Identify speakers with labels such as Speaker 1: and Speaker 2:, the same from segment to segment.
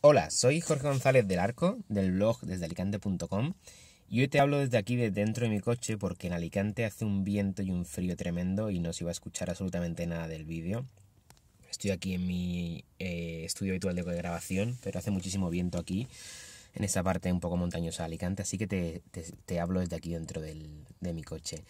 Speaker 1: Hola, soy Jorge González del Arco, del blog desde alicante.com, y hoy te hablo desde aquí, desde dentro de mi coche, porque en Alicante hace un viento y un frío tremendo y no se iba a escuchar absolutamente nada del vídeo. Estoy aquí en mi eh, estudio habitual de grabación, pero hace muchísimo viento aquí, en esa parte un poco montañosa de Alicante, así que te, hablo desde aquí dentro del, de mi coche.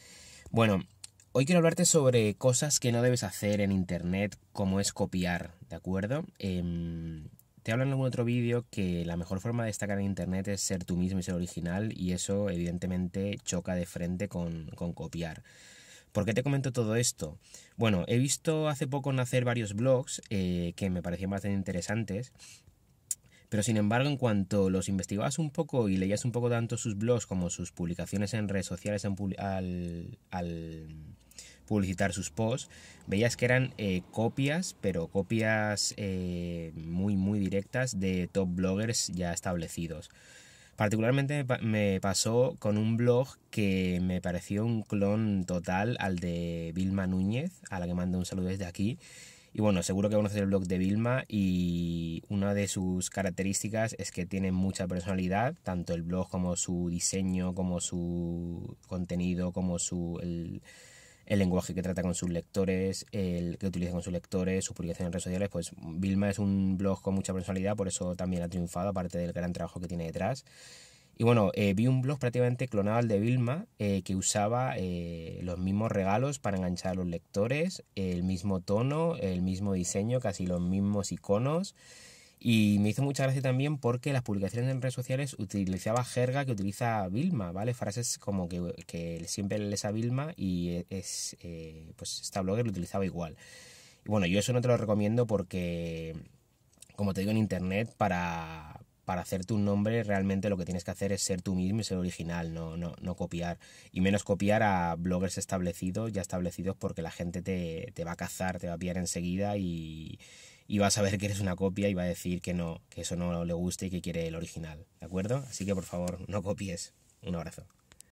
Speaker 1: Bueno, Hoy quiero hablarte sobre cosas que no debes hacer en Internet, como es copiar, ¿de acuerdo? Em, te en algún otro vídeo que la mejor forma de destacar en Internet es ser tú mismo y ser original y eso evidentemente choca de frente con, copiar. ¿Por qué te comento todo esto? Bueno, he visto hace poco nacer varios blogs eh, que me parecían bastante interesantes pero sin embargo en cuanto los investigabas un poco y leías un poco tanto sus blogs como sus publicaciones en redes sociales al, al, publicitar sus posts, veías que eran eh, copias, pero copias eh, muy, muy directas de top bloggers ya establecidos. Particularmente me pasó con un blog que me pareció un clon total al de Vilma Núñez, a la que mando un saludo desde aquí. Y bueno, seguro que conoces el blog de Vilma y una de sus características es que tiene mucha personalidad, tanto el blog como su diseño, como su contenido, como su, el lenguaje que trata con sus lectores, el que utiliza con sus lectores, su publicaciones en redes sociales, pues Vilma es un blog con mucha personalidad, por eso también ha triunfado, aparte del gran trabajo que tiene detrás. Y bueno, eh, vi un blog prácticamente clonado al de Vilma, eh, que usaba eh, los mismos regalos para enganchar a los lectores, el mismo tono, el mismo diseño, casi los mismos iconos. Y me hizo mucha gracia también porque las publicaciones en redes sociales utilizaba jerga que utiliza Vilma, ¿vale? Frases como que, que siempre lees a Vilma y es, eh, pues esta blogger lo utilizaba igual. Y bueno, yo eso no te lo recomiendo porque, como te digo, en internet para, para hacerte un nombre realmente lo que tienes que hacer es ser tú mismo y ser original, no, no, no copiar. Y menos copiar a bloggers establecidos, ya establecidos, porque la gente te, te va a cazar, te va a pillar enseguida y y va a saber que eres una copia y va a decir que no, que eso no le gusta y que quiere el original, ¿de acuerdo? Así que por favor, no copies. Un abrazo.